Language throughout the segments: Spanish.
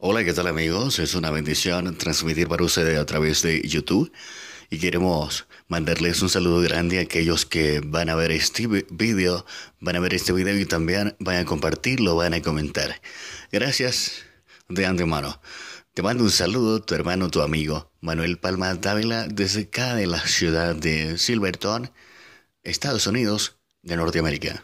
Hola, ¿qué tal amigos? Es una bendición transmitir para ustedes a través de YouTube y queremos mandarles un saludo grande a aquellos que van a ver este video, van a ver este video y también van a compartirlo, van a comentar. Gracias de antemano. Te mando un saludo, tu hermano, tu amigo Manuel Palma Dávila desde acá de la ciudad de Silverton, Estados Unidos de Norteamérica.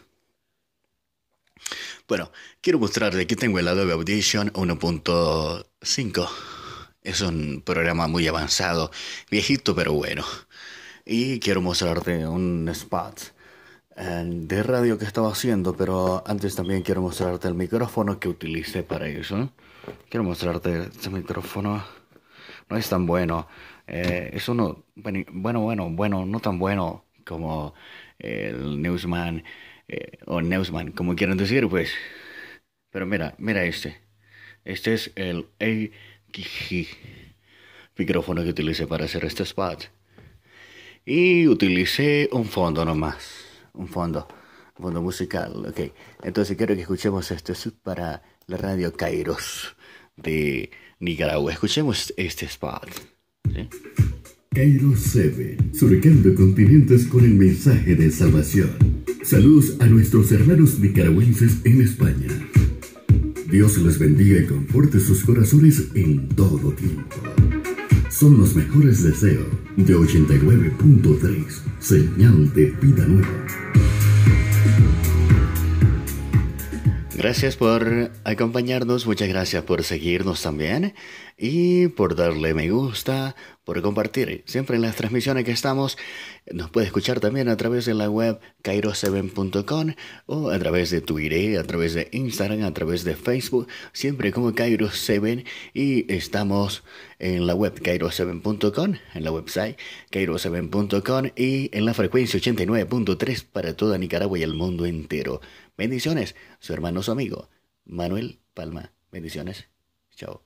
Bueno, quiero mostrarle que tengo el Adobe Audition 1.5. Es un programa muy avanzado, viejito pero bueno. Y quiero mostrarte un spot eh, de radio que estaba haciendo, pero antes también quiero mostrarte el micrófono que utilicé para eso. Quiero mostrarte este micrófono. No es tan bueno. Eh, es uno, bueno, bueno, bueno, no tan bueno como el Newsman eh, o Neusman, como quieran decir, pues. Pero mira, mira este. Este es el AKG micrófono que utilicé para hacer este spot. Y utilicé un fondo nomás. Un fondo. Un fondo musical. Ok. Entonces quiero que escuchemos este sub para la radio Kairos de Nicaragua. Escuchemos este spot. Kairos 7, surcando continentes con el mensaje de salvación. Saludos a nuestros hermanos nicaragüenses en España. Dios les bendiga y conforte sus corazones en todo tiempo. Son los mejores deseos de 89.3, señal de vida nueva. Gracias por acompañarnos, muchas gracias por seguirnos también y por darle me gusta, por compartir. Siempre en las transmisiones que estamos, nos puede escuchar también a través de la web cairo7.com o a través de Twitter, a través de Instagram, a través de Facebook, siempre como Cairo7 y estamos en la web cairo7.com, en la website cairo7.com y en la frecuencia 89.3 para toda Nicaragua y el mundo entero. Bendiciones, su hermano, su amigo, Manuel Palma. Bendiciones. Chao.